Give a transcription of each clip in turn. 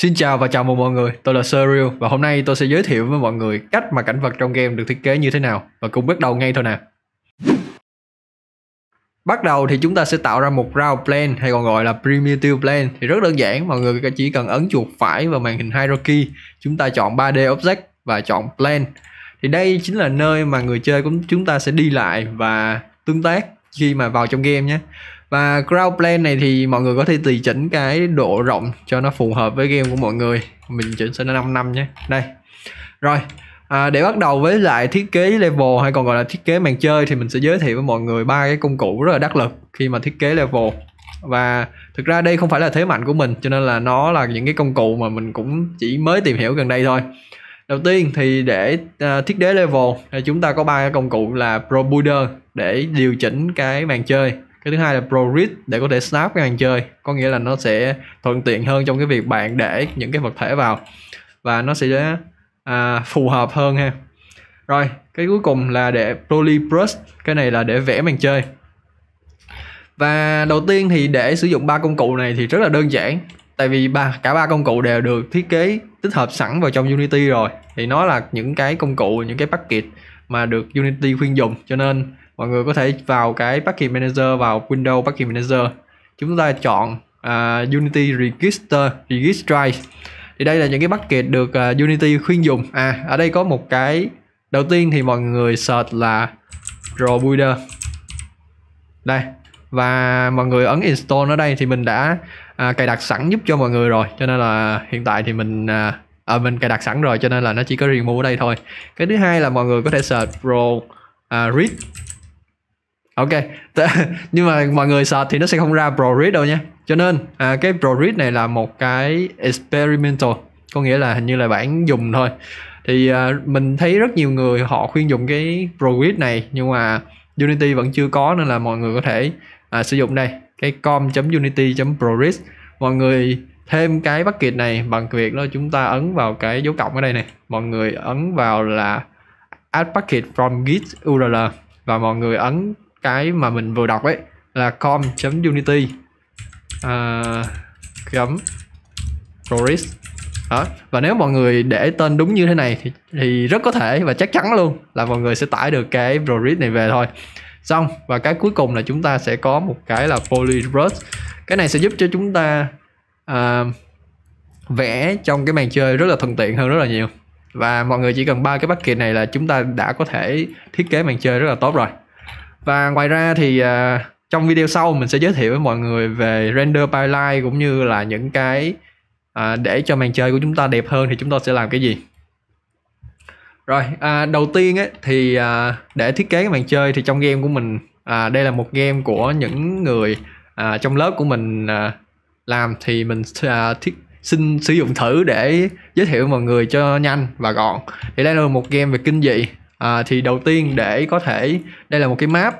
Xin chào và chào mừng mọi người, tôi là Sir và hôm nay tôi sẽ giới thiệu với mọi người cách mà cảnh vật trong game được thiết kế như thế nào và cùng bắt đầu ngay thôi nào Bắt đầu thì chúng ta sẽ tạo ra một round plane hay còn gọi là primitive plane thì rất đơn giản, mọi người chỉ cần ấn chuột phải vào màn hình hierarchy, chúng ta chọn 3D object và chọn plane. Thì đây chính là nơi mà người chơi cũng chúng ta sẽ đi lại và tương tác khi mà vào trong game nhé và ground plan này thì mọi người có thể tùy chỉnh cái độ rộng cho nó phù hợp với game của mọi người mình chỉnh sẽ là 5 năm nhé đây rồi À, để bắt đầu với lại thiết kế level hay còn gọi là thiết kế màn chơi thì mình sẽ giới thiệu với mọi người ba cái công cụ rất là đắc lực khi mà thiết kế level và thực ra đây không phải là thế mạnh của mình cho nên là nó là những cái công cụ mà mình cũng chỉ mới tìm hiểu gần đây thôi đầu tiên thì để uh, thiết kế level thì chúng ta có ba công cụ là pro builder để điều chỉnh cái màn chơi cái thứ hai là pro để có thể snap cái màn chơi có nghĩa là nó sẽ thuận tiện hơn trong cái việc bạn để những cái vật thể vào và nó sẽ à, phù hợp hơn ha rồi cái cuối cùng là để polybrus cái này là để vẽ màn chơi và đầu tiên thì để sử dụng ba công cụ này thì rất là đơn giản tại vì ba cả ba công cụ đều được thiết kế tích hợp sẵn vào trong Unity rồi thì nó là những cái công cụ những cái package mà được Unity khuyên dùng cho nên mọi người có thể vào cái package manager vào Windows package manager chúng ta chọn uh, Unity Register Register thì đây là những cái bucket được uh, Unity khuyên dùng à ở đây có một cái đầu tiên thì mọi người search là Raw Builder đây và mọi người ấn install ở đây thì mình đã à, cài đặt sẵn giúp cho mọi người rồi cho nên là hiện tại thì mình à, à, mình cài đặt sẵn rồi cho nên là nó chỉ có riêng mua ở đây thôi cái thứ hai là mọi người có thể search pro à, read ok nhưng mà mọi người sợ thì nó sẽ không ra ProRead đâu nha cho nên à, cái ProRead này là một cái experimental có nghĩa là hình như là bản dùng thôi thì à, mình thấy rất nhiều người họ khuyên dùng cái ProRead này nhưng mà Unity vẫn chưa có nên là mọi người có thể à, sử dụng đây cái com.unity.proread mọi người thêm cái bucket này bằng việc đó chúng ta ấn vào cái dấu cộng ở đây này mọi người ấn vào là add bucket from git url và mọi người ấn cái mà mình vừa đọc ấy là com.unity uh, à, chấm Floris đó. và nếu mọi người để tên đúng như thế này thì, thì rất có thể và chắc chắn luôn là mọi người sẽ tải được cái Floris này về thôi xong và cái cuối cùng là chúng ta sẽ có một cái là Polybrush cái này sẽ giúp cho chúng ta uh, vẽ trong cái màn chơi rất là thuận tiện hơn rất là nhiều và mọi người chỉ cần ba cái bucket này là chúng ta đã có thể thiết kế màn chơi rất là tốt rồi và ngoài ra thì uh, trong video sau mình sẽ giới thiệu với mọi người về render pipeline cũng như là những cái uh, để cho màn chơi của chúng ta đẹp hơn thì chúng ta sẽ làm cái gì rồi à, đầu tiên ấy, thì à, để thiết kế cái màn chơi thì trong game của mình à, đây là một game của những người à, trong lớp của mình à, làm thì mình à, thiết xin sử dụng thử để giới thiệu mọi người cho nhanh và gọn thì đây là một game về kinh dị à, thì đầu tiên để có thể đây là một cái map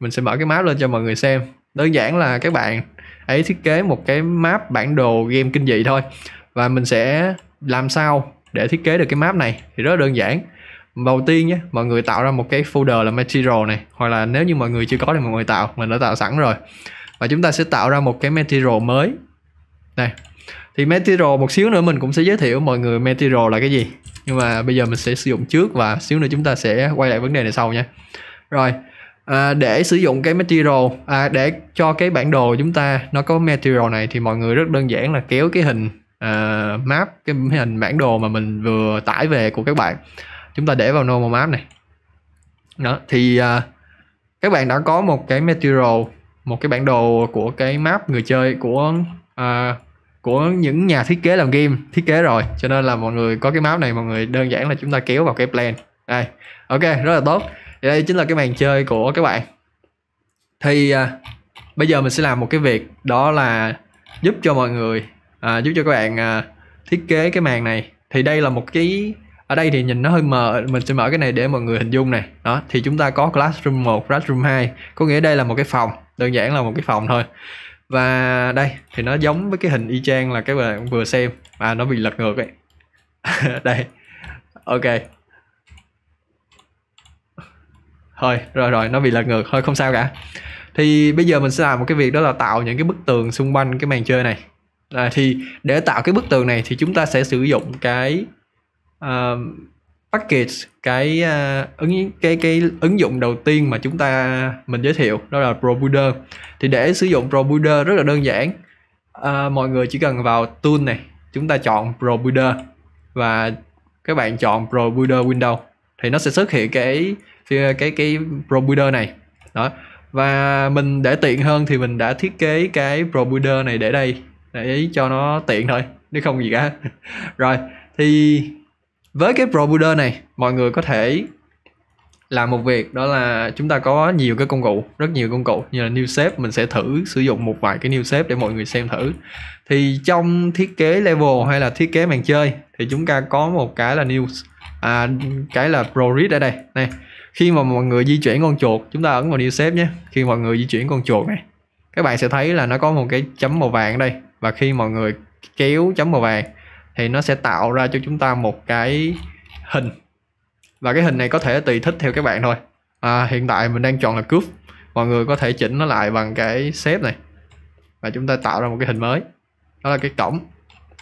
mình sẽ mở cái map lên cho mọi người xem đơn giản là các bạn ấy thiết kế một cái map bản đồ game kinh dị thôi và mình sẽ làm sao để thiết kế được cái map này thì rất đơn giản đầu tiên nhé mọi người tạo ra một cái folder là material này hoặc là nếu như mọi người chưa có thì mọi người tạo mình đã tạo sẵn rồi và chúng ta sẽ tạo ra một cái material mới này thì material một xíu nữa mình cũng sẽ giới thiệu mọi người material là cái gì nhưng mà bây giờ mình sẽ sử dụng trước và xíu nữa chúng ta sẽ quay lại vấn đề này sau nha rồi à, để sử dụng cái material à, để cho cái bản đồ chúng ta nó có material này thì mọi người rất đơn giản là kéo cái hình uh, map cái hình bản đồ mà mình vừa tải về của các bạn chúng ta để vào normal map này đó thì uh, các bạn đã có một cái material một cái bản đồ của cái map người chơi của uh, của những nhà thiết kế làm game thiết kế rồi cho nên là mọi người có cái map này mọi người đơn giản là chúng ta kéo vào cái plan đây ok rất là tốt thì đây chính là cái màn chơi của các bạn thì à, bây giờ mình sẽ làm một cái việc đó là giúp cho mọi người à, giúp cho các bạn à, thiết kế cái màn này thì đây là một cái ở đây thì nhìn nó hơi mờ mình sẽ mở cái này để mọi người hình dung này đó thì chúng ta có classroom 1 classroom 2 có nghĩa đây là một cái phòng đơn giản là một cái phòng thôi và đây thì nó giống với cái hình y chang là cái mà vừa xem à nó bị lật ngược ấy đây ok thôi rồi rồi nó bị lật ngược thôi không sao cả thì bây giờ mình sẽ làm một cái việc đó là tạo những cái bức tường xung quanh cái màn chơi này à, thì để tạo cái bức tường này thì chúng ta sẽ sử dụng cái uh, package cái uh, ứng cái cái ứng dụng đầu tiên mà chúng ta mình giới thiệu đó là ProBuilder thì để sử dụng ProBuilder rất là đơn giản uh, mọi người chỉ cần vào tool này chúng ta chọn ProBuilder và các bạn chọn ProBuilder Windows thì nó sẽ xuất hiện cái cái cái, cái ProBuilder này đó và mình để tiện hơn thì mình đã thiết kế cái ProBuilder này để đây để cho nó tiện thôi nếu không gì cả rồi thì với cái Pro Builder này mọi người có thể làm một việc đó là chúng ta có nhiều cái công cụ rất nhiều công cụ như là new shape mình sẽ thử sử dụng một vài cái new shape để mọi người xem thử thì trong thiết kế level hay là thiết kế màn chơi thì chúng ta có một cái là new à, cái là pro read ở đây này khi mà mọi người di chuyển con chuột chúng ta ấn vào new shape nhé khi mọi người di chuyển con chuột này các bạn sẽ thấy là nó có một cái chấm màu vàng ở đây và khi mọi người kéo chấm màu vàng thì nó sẽ tạo ra cho chúng ta một cái hình và cái hình này có thể tùy thích theo các bạn thôi à, hiện tại mình đang chọn là cướp mọi người có thể chỉnh nó lại bằng cái xếp này và chúng ta tạo ra một cái hình mới đó là cái cổng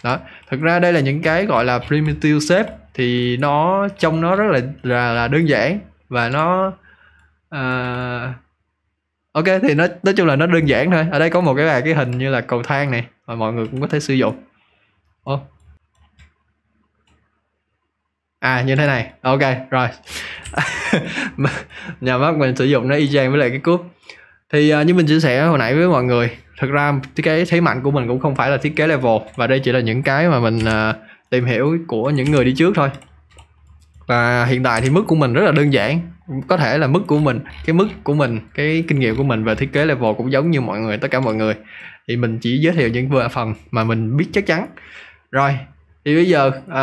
đó thực ra đây là những cái gọi là primitive shape thì nó trong nó rất là là, là đơn giản và nó uh, ok thì nó nói chung là nó đơn giản thôi ở đây có một cái bài cái hình như là cầu thang này mà mọi người cũng có thể sử dụng ô oh, à như thế này ok rồi nhà mắt mình sử dụng nó y chang với lại cái cúp thì uh, như mình chia sẻ hồi nãy với mọi người thực ra thiết kế thế mạnh của mình cũng không phải là thiết kế level và đây chỉ là những cái mà mình uh, tìm hiểu của những người đi trước thôi và hiện tại thì mức của mình rất là đơn giản có thể là mức của mình cái mức của mình cái kinh nghiệm của mình về thiết kế level cũng giống như mọi người tất cả mọi người thì mình chỉ giới thiệu những phần mà mình biết chắc chắn rồi thì bây giờ à,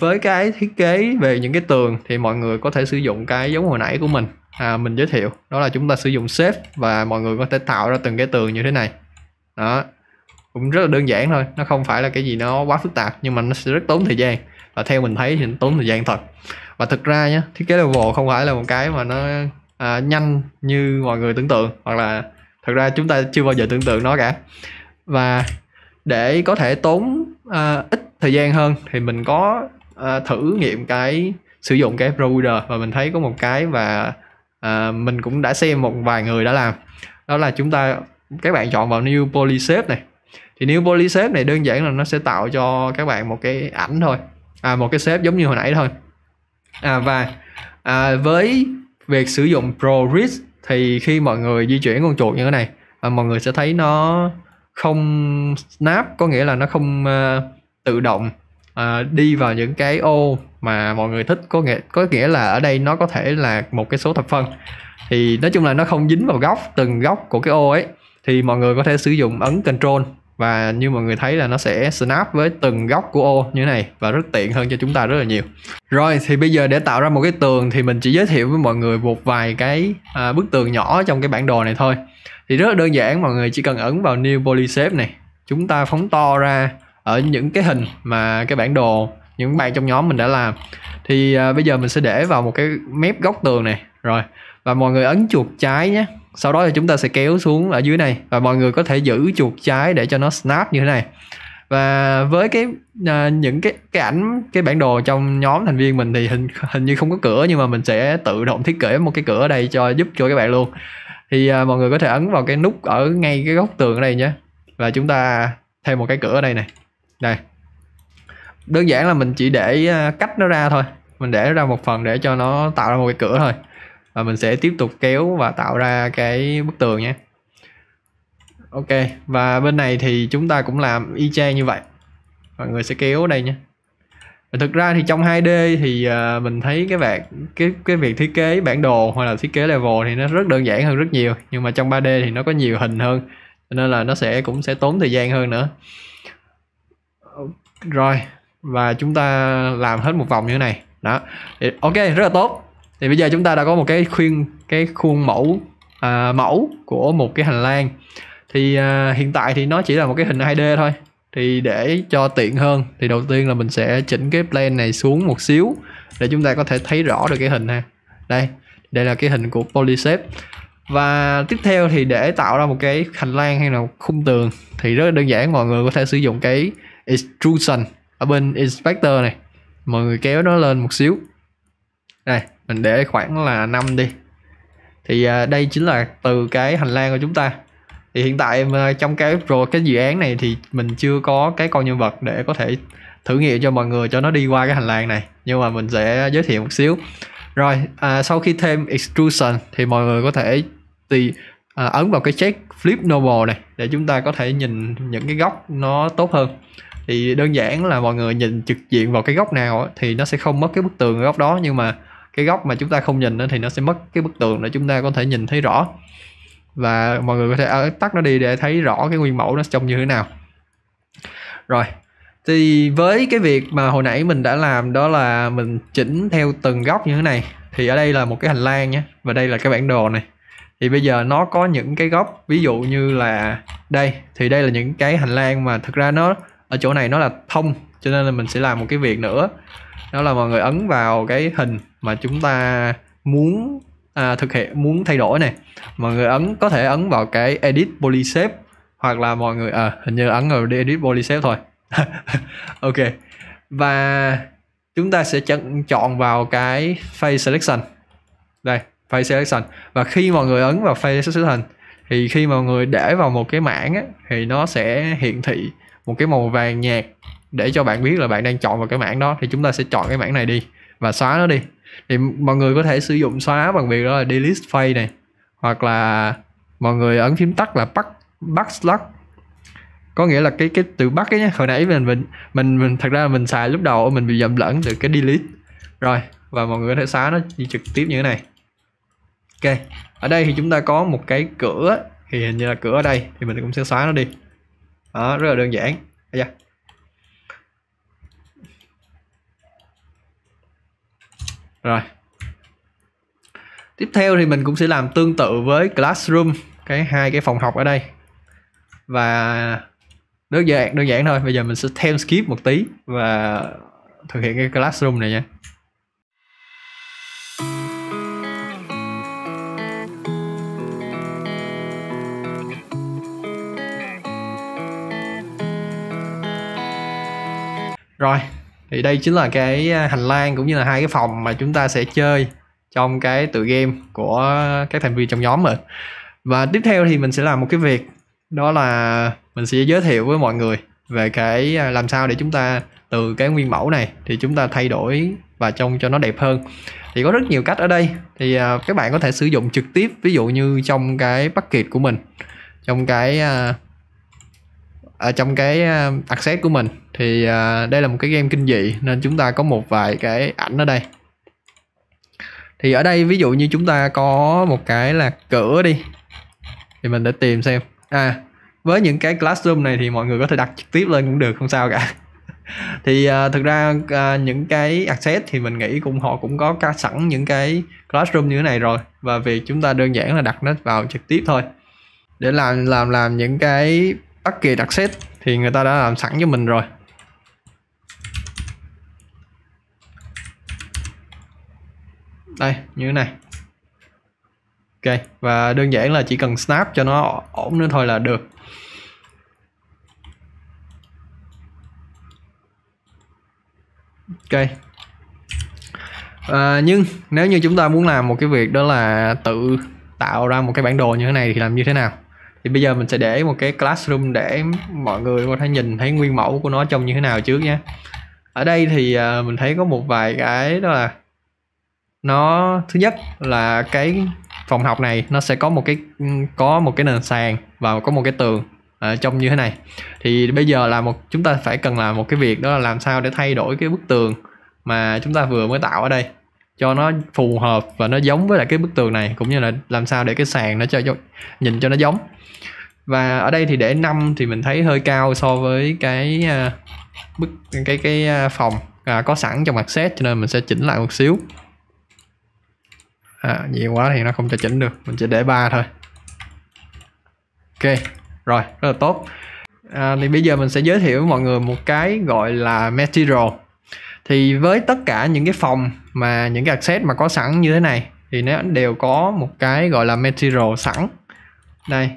với cái thiết kế về những cái tường thì mọi người có thể sử dụng cái giống hồi nãy của mình à, mình giới thiệu đó là chúng ta sử dụng shape và mọi người có thể tạo ra từng cái tường như thế này đó cũng rất là đơn giản thôi nó không phải là cái gì nó quá phức tạp nhưng mà nó sẽ rất tốn thời gian và theo mình thấy thì nó tốn thời gian thật và thực ra nhé thiết kế level không phải là một cái mà nó à, nhanh như mọi người tưởng tượng hoặc là thật ra chúng ta chưa bao giờ tưởng tượng nó cả và để có thể tốn à, ít thời gian hơn thì mình có uh, thử nghiệm cái sử dụng cái browser và mình thấy có một cái và uh, ờ, mình cũng đã xem một vài người đã làm đó là chúng ta các bạn chọn vào new polysafe này thì new polysafe này đơn giản là nó sẽ tạo cho các bạn một cái ảnh thôi à, một cái shape giống như hồi nãy thôi à, và à, với việc sử dụng ProRis thì khi mọi người di chuyển con chuột như thế này à, mọi người sẽ thấy nó không snap có nghĩa là nó không uh, tự động uh, đi vào những cái ô mà mọi người thích có nghĩa có nghĩa là ở đây nó có thể là một cái số thập phân thì nói chung là nó không dính vào góc từng góc của cái ô ấy thì mọi người có thể sử dụng ấn control và như mọi người thấy là nó sẽ snap với từng góc của ô như thế này và rất tiện hơn cho chúng ta rất là nhiều rồi thì bây giờ để tạo ra một cái tường thì mình chỉ giới thiệu với mọi người một vài cái à, bức tường nhỏ trong cái bản đồ này thôi thì rất là đơn giản mọi người chỉ cần ấn vào new poly shape này chúng ta phóng to ra ở những cái hình mà cái bản đồ những bạn trong nhóm mình đã làm thì à, bây giờ mình sẽ để vào một cái mép góc tường này rồi và mọi người ấn chuột trái nhé sau đó thì chúng ta sẽ kéo xuống ở dưới này và mọi người có thể giữ chuột trái để cho nó snap như thế này và với cái à, những cái cái ảnh cái bản đồ trong nhóm thành viên mình thì hình hình như không có cửa nhưng mà mình sẽ tự động thiết kế một cái cửa ở đây cho giúp cho các bạn luôn thì à, mọi người có thể ấn vào cái nút ở ngay cái góc tường ở đây nhé và chúng ta thêm một cái cửa ở đây này đây đơn giản là mình chỉ để à, cách nó ra thôi mình để nó ra một phần để cho nó tạo ra một cái cửa thôi và mình sẽ tiếp tục kéo và tạo ra cái bức tường nhé ok và bên này thì chúng ta cũng làm y chang như vậy mọi người sẽ kéo đây nhé thực ra thì trong 2D thì à, mình thấy cái bạn cái cái việc thiết kế bản đồ hoặc là thiết kế level thì nó rất đơn giản hơn rất nhiều nhưng mà trong 3D thì nó có nhiều hình hơn nên là nó sẽ cũng sẽ tốn thời gian hơn nữa rồi và chúng ta làm hết một vòng như thế này đó ok rất là tốt thì bây giờ chúng ta đã có một cái khuyên cái khuôn mẫu à, mẫu của một cái hành lang thì à, hiện tại thì nó chỉ là một cái hình 2D thôi thì để cho tiện hơn thì đầu tiên là mình sẽ chỉnh cái plan này xuống một xíu để chúng ta có thể thấy rõ được cái hình ha đây đây là cái hình của polyshep và tiếp theo thì để tạo ra một cái hành lang hay là khung tường thì rất đơn giản mọi người có thể sử dụng cái extrusion ở bên inspector này mọi người kéo nó lên một xíu đây mình để khoảng là 5 đi thì à, đây chính là từ cái hành lang của chúng ta thì hiện tại à, trong cái rồi cái dự án này thì mình chưa có cái con nhân vật để có thể thử nghiệm cho mọi người cho nó đi qua cái hành lang này nhưng mà mình sẽ giới thiệu một xíu rồi à, sau khi thêm extrusion thì mọi người có thể tùy à, ấn vào cái check flip normal này để chúng ta có thể nhìn những cái góc nó tốt hơn thì đơn giản là mọi người nhìn trực diện vào cái góc nào thì nó sẽ không mất cái bức tường ở góc đó nhưng mà cái góc mà chúng ta không nhìn thì nó sẽ mất cái bức tường để chúng ta có thể nhìn thấy rõ và mọi người có thể à, tắt nó đi để thấy rõ cái nguyên mẫu nó trông như thế nào rồi thì với cái việc mà hồi nãy mình đã làm đó là mình chỉnh theo từng góc như thế này thì ở đây là một cái hành lang nhé và đây là cái bản đồ này thì bây giờ nó có những cái góc ví dụ như là đây thì đây là những cái hành lang mà thực ra nó ở chỗ này nó là thông cho nên là mình sẽ làm một cái việc nữa đó là mọi người ấn vào cái hình mà chúng ta muốn à, thực hiện muốn thay đổi này mọi người ấn có thể ấn vào cái edit polyshare hoặc là mọi người à, hình như ấn vào edit polyshare thôi ok và chúng ta sẽ chọn chọn vào cái face selection đây face selection và khi mọi người ấn vào face selection thì khi mọi người để vào một cái mảng á, thì nó sẽ hiển thị một cái màu vàng nhạt để cho bạn biết là bạn đang chọn vào cái mảng đó thì chúng ta sẽ chọn cái mảng này đi và xóa nó đi thì mọi người có thể sử dụng xóa bằng việc đó là delete fade này hoặc là mọi người ấn phím tắt là back backslash có nghĩa là cái cái từ bắt ấy nhá hồi nãy mình mình mình mình thật ra mình xài lúc đầu mình bị nhầm lẫn từ cái delete rồi và mọi người có thể xóa nó đi trực tiếp như thế này ok ở đây thì chúng ta có một cái cửa thì hình như là cửa ở đây thì mình cũng sẽ xóa nó đi đó, rất là đơn giản à, yeah. rồi tiếp theo thì mình cũng sẽ làm tương tự với classroom cái hai cái phòng học ở đây và đơn giản đơn giản thôi bây giờ mình sẽ thêm skip một tí và thực hiện cái classroom này nha rồi thì đây chính là cái à, hành lang cũng như là hai cái phòng mà chúng ta sẽ chơi trong cái tựa game của các thành viên trong nhóm mình và tiếp theo thì mình sẽ làm một cái việc đó là mình sẽ giới thiệu với mọi người về cái à, làm sao để chúng ta từ cái nguyên mẫu này thì chúng ta thay đổi và trông cho nó đẹp hơn thì có rất nhiều cách ở đây thì à, các bạn có thể sử dụng trực tiếp ví dụ như trong cái bucket của mình trong cái ở trong cái ờ, access của mình thì ờ, đây là một cái game kinh dị nên chúng ta có một vài cái ảnh ở đây thì ở đây ví dụ như chúng ta có một cái là cửa đi thì mình để tìm xem à với những cái classroom này thì mọi người có thể đặt trực tiếp lên cũng được không sao cả thì uh, thực ra uh, những cái access thì mình nghĩ cũng họ cũng có ca sẵn những cái classroom như thế này rồi và việc chúng ta đơn giản là đặt nó vào trực tiếp thôi để làm làm làm những cái bất kỳ đặc set thì người ta đã làm sẵn cho mình rồi đây như thế này ok và đơn giản là chỉ cần snap cho nó ổn nữa thôi là được ok à, nhưng nếu như chúng ta muốn làm một cái việc đó là tự tạo ra một cái bản đồ như thế này thì làm như thế nào thì bây giờ mình sẽ để một cái classroom để mọi người có thể nhìn thấy nguyên mẫu của nó trông như thế nào trước nhé ở đây thì à, mình thấy có một vài cái đó là nó thứ nhất là cái phòng học này nó sẽ có một cái ừ, có một cái nền sàn và có một cái tường à, trông như thế này thì bây giờ là một chúng ta phải cần làm một cái việc đó là làm sao để thay đổi cái bức tường mà chúng ta vừa mới tạo ở đây cho nó phù hợp và nó giống với lại cái bức tường này cũng như là làm sao để cái sàn nó cho nhìn cho nó giống và ở đây thì để 5 thì mình thấy hơi cao so với cái à, bức cái cái à, phòng à, có sẵn trong mặt set cho nên mình sẽ chỉnh lại một xíu à, nhiều quá thì nó không cho chỉnh được mình chỉ để ba thôi ok rồi rất là tốt à, thì bây giờ mình sẽ giới thiệu với mọi người một cái gọi là material thì với tất cả những cái phòng mà những cái access mà có sẵn như thế này thì nó đều có một cái gọi là material sẵn đây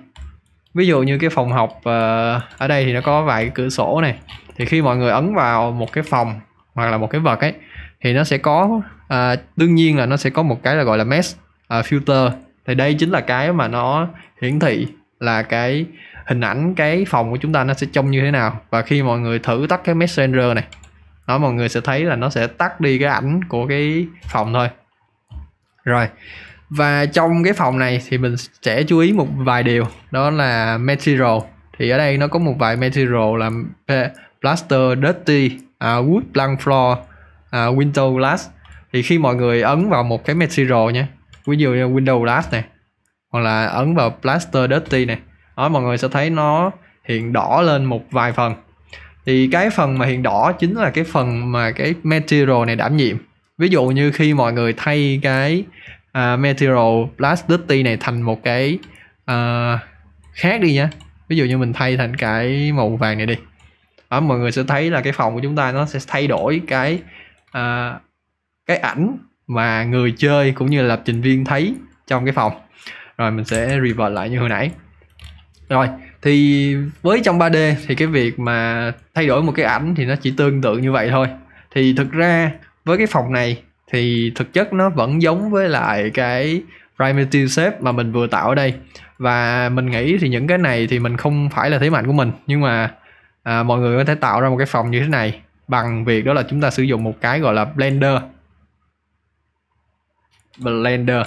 ví dụ như cái phòng học ờ, ở đây thì nó có vài cái cửa sổ này thì khi mọi người ấn vào một cái phòng hoặc là một cái vật ấy thì nó sẽ có uh, đương nhiên là nó sẽ có một cái là gọi là mesh uh, filter thì đây chính là cái mà nó hiển thị là cái hình ảnh cái phòng của chúng ta nó sẽ trông như thế nào và khi mọi người thử tắt cái messenger này đó mọi người sẽ thấy là nó sẽ tắt đi cái ảnh của cái phòng thôi rồi và trong cái phòng này thì mình sẽ chú ý một vài điều đó là material thì ở đây nó có một vài material là plaster dirty uh, wood plank floor uh, window glass thì khi mọi người ấn vào một cái material nha ví dụ như window glass này hoặc là ấn vào plaster dirty này đó mọi người sẽ thấy nó hiện đỏ lên một vài phần thì cái phần mà hiện đỏ chính là cái phần mà cái material này đảm nhiệm ví dụ như khi mọi người thay cái uh, material plasticity này thành một cái uh, khác đi nhé ví dụ như mình thay thành cái màu vàng này đi đó, mọi người sẽ thấy là cái phòng của chúng ta nó sẽ thay đổi cái uh, cái ảnh mà người chơi cũng như là lập trình viên thấy trong cái phòng rồi mình sẽ revert lại như hồi nãy rồi thì với trong 3D thì cái việc mà thay đổi một cái ảnh thì nó chỉ tương tự như vậy thôi thì thực ra với cái phòng này thì thực chất nó vẫn giống với lại cái primitive shape mà mình vừa tạo ở đây và mình nghĩ thì những cái này thì mình không phải là thế mạnh của mình nhưng mà à, mọi người có thể tạo ra một cái phòng như thế này bằng việc đó là chúng ta sử dụng một cái gọi là blender blender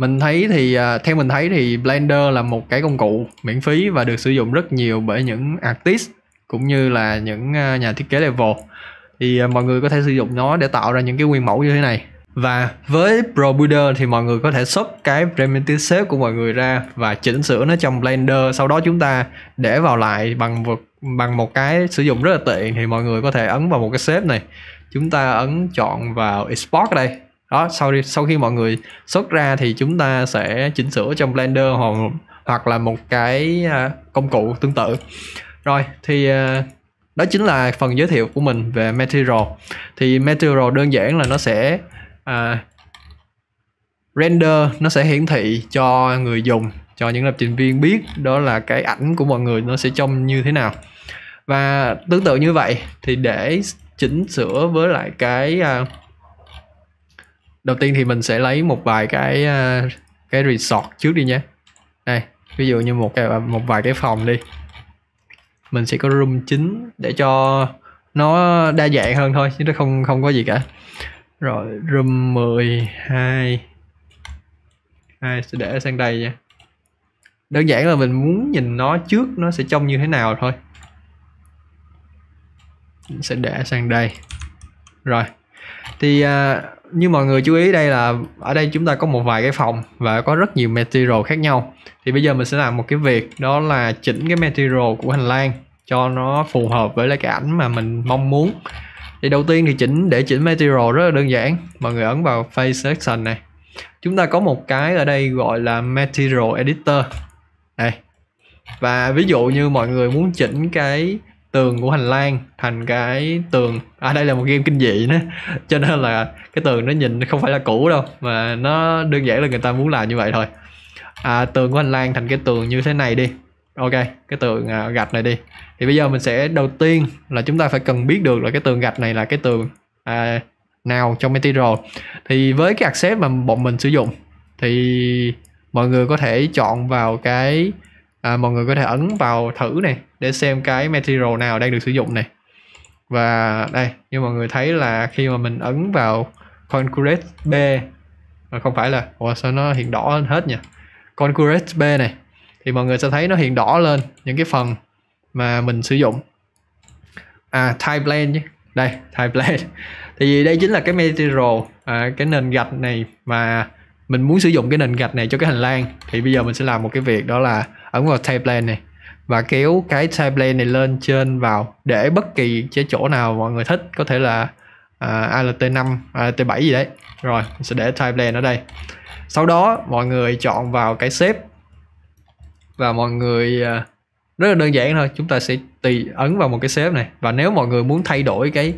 mình thấy thì à, theo mình thấy thì Blender là một cái công cụ miễn phí và được sử dụng rất nhiều bởi những artist cũng như là những à, nhà thiết kế level thì à, mọi người có thể sử dụng nó để tạo ra những cái nguyên mẫu như thế này và với Pro Builder thì mọi người có thể xuất cái primitive shape của mọi người ra và chỉnh sửa nó trong Blender sau đó chúng ta để vào lại bằng một, bằng một cái sử dụng rất là tiện thì mọi người có thể ấn vào một cái shape này chúng ta ấn chọn vào export đây đó sau sau khi mọi người xuất ra thì chúng ta sẽ chỉnh sửa trong blender hoặc hoặc là một cái à, công cụ tương tự rồi thì à, đó chính là phần giới thiệu của mình về material thì material đơn giản là nó sẽ à, render nó sẽ hiển thị cho người dùng cho những lập trình viên biết đó là cái ảnh của mọi người nó sẽ trông như thế nào và tương tự như vậy thì để chỉnh sửa với lại cái uh, đầu tiên thì mình sẽ lấy một vài cái ờ, cái resort trước đi nhé đây ví dụ như một cái ờ, một vài cái phòng đi mình sẽ có room chính để cho nó đa dạng hơn thôi chứ nó không không có gì cả rồi room 12 hai sẽ để sang đây nha đơn giản là mình muốn nhìn nó trước nó sẽ trông như thế nào thôi mình sẽ để sang đây rồi thì uh, như mọi người chú ý đây là ở đây chúng ta có một vài cái phòng và có rất nhiều material khác nhau thì bây giờ mình sẽ làm một cái việc đó là chỉnh cái material của hành lang cho nó phù hợp với lại cái ảnh mà mình mong muốn thì đầu tiên thì chỉnh để chỉnh material rất là đơn giản mọi người ấn vào face section này chúng ta có một cái ở đây gọi là material editor đây và ví dụ như mọi người muốn chỉnh cái tường của hành lang thành cái tường à đây là một game kinh dị nữa cho nên là cái tường nó nhìn không phải là cũ đâu mà nó đơn giản là người ta muốn làm như vậy thôi à, tường của hành lang thành cái tường như thế này đi ok cái tường à, gạch này đi thì bây giờ mình sẽ đầu tiên là chúng ta phải cần biết được là cái tường gạch này là cái tường à, nào trong material thì với cái accept mà bọn mình sử dụng thì mọi người có thể chọn vào cái à, mọi người có thể ấn vào thử này để xem cái material nào đang được sử dụng này và đây như mọi người thấy là khi mà mình ấn vào concrete B mà không phải là Ủa, sao nó hiện đỏ lên hết nhỉ concrete B này thì mọi người sẽ thấy nó hiện đỏ lên những cái phần mà mình sử dụng à type blend chứ đây type blend thì đây chính là cái material à, cái nền gạch này mà mình muốn sử dụng cái nền gạch này cho cái hành lang thì bây giờ mình sẽ làm một cái việc đó là ấn vào type này và kéo cái type này lên trên vào để bất kỳ cái chỗ nào mọi người thích có thể là uh, à, ALT5, ALT7 gì đấy rồi mình sẽ để type ở đây sau đó mọi người chọn vào cái xếp và mọi người uh, rất là đơn giản thôi chúng ta sẽ tùy ấn vào một cái xếp này và nếu mọi người muốn thay đổi cái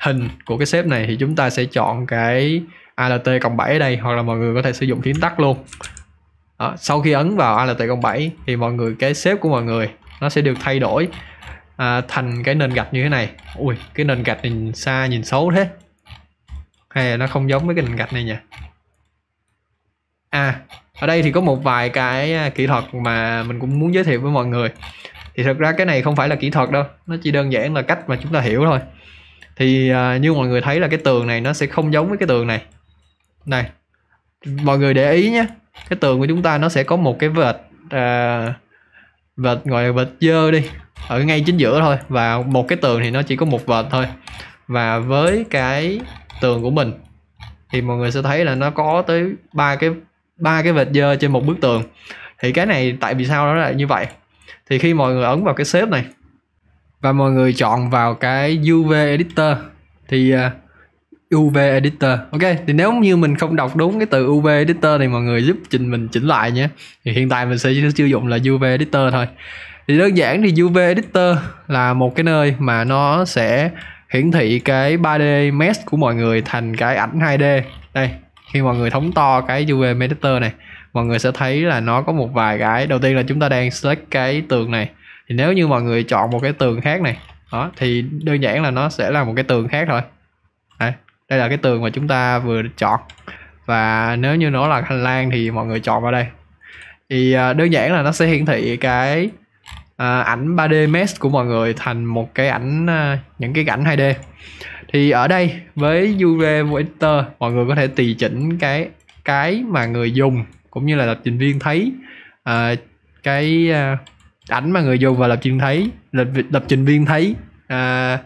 hình của cái xếp này thì chúng ta sẽ chọn cái ALT cộng 7 ở đây hoặc là mọi người có thể sử dụng phím tắt luôn đó, sau khi ấn vào ALT07 thì mọi người cái xếp của mọi người nó sẽ được thay đổi à, thành cái nền gạch như thế này ui cái nền gạch nhìn xa nhìn xấu thế hay là nó không giống với cái nền gạch này nhỉ à ở đây thì có một vài cái à, kỹ thuật mà mình cũng muốn giới thiệu với mọi người thì thật ra cái này không phải là kỹ thuật đâu nó chỉ đơn giản là cách mà chúng ta hiểu thôi thì à, như mọi người thấy là cái tường này nó sẽ không giống với cái tường này này mọi người để ý nhé cái tường của chúng ta nó sẽ có một cái vệt uh, vệt gọi là vệt dơ đi ở ngay chính giữa thôi và một cái tường thì nó chỉ có một vệt thôi và với cái tường của mình thì mọi người sẽ thấy là nó có tới ba cái ba cái vệt dơ trên một bức tường thì cái này tại vì sao nó lại như vậy thì khi mọi người ấn vào cái xếp này và mọi người chọn vào cái UV editor thì uh, UV editor ok thì nếu như mình không đọc đúng cái từ UV editor này mọi người giúp trình mình chỉnh lại nhé thì hiện tại mình sẽ sử dụng là UV editor thôi thì đơn giản thì UV editor là một cái nơi mà nó sẽ hiển thị cái 3D mesh của mọi người thành cái ảnh 2D đây khi mọi người thống to cái UV editor này mọi người sẽ thấy là nó có một vài cái đầu tiên là chúng ta đang select cái tường này thì nếu như mọi người chọn một cái tường khác này đó thì đơn giản là nó sẽ là một cái tường khác thôi đây là cái tường mà chúng ta vừa chọn và nếu như nó là hành lang thì mọi người chọn vào đây thì à, đơn giản là nó sẽ hiển thị cái à, ảnh 3D mesh của mọi người thành một cái ảnh à, những cái cảnh 2D thì ở đây với UV Vector mọi người có thể tùy chỉnh cái cái mà người dùng cũng như là lập trình viên thấy à, cái à, ảnh mà người dùng và lập trình thấy lập, lập trình viên thấy à,